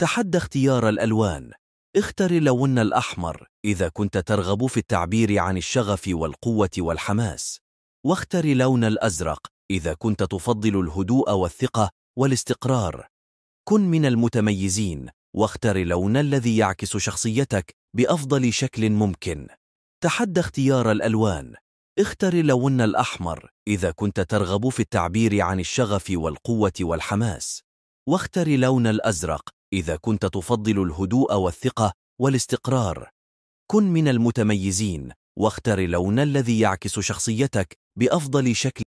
تحدى اختيار الألوان اختر اللون الأحمر إذا كنت ترغب في التعبير عن الشغف والقوة والحماس واختر لون الأزرق إذا كنت تفضل الهدوء والثقة والاستقرار كن من المتميزين واختر اللون الذي يعكس شخصيتك بأفضل شكل ممكن تحدى اختيار الألوان اختر اللون الأحمر إذا كنت ترغب في التعبير عن الشغف والقوة والحماس واختر لون الأزرق إذا كنت تفضل الهدوء والثقة والاستقرار كن من المتميزين واختر لون الذي يعكس شخصيتك بأفضل شكل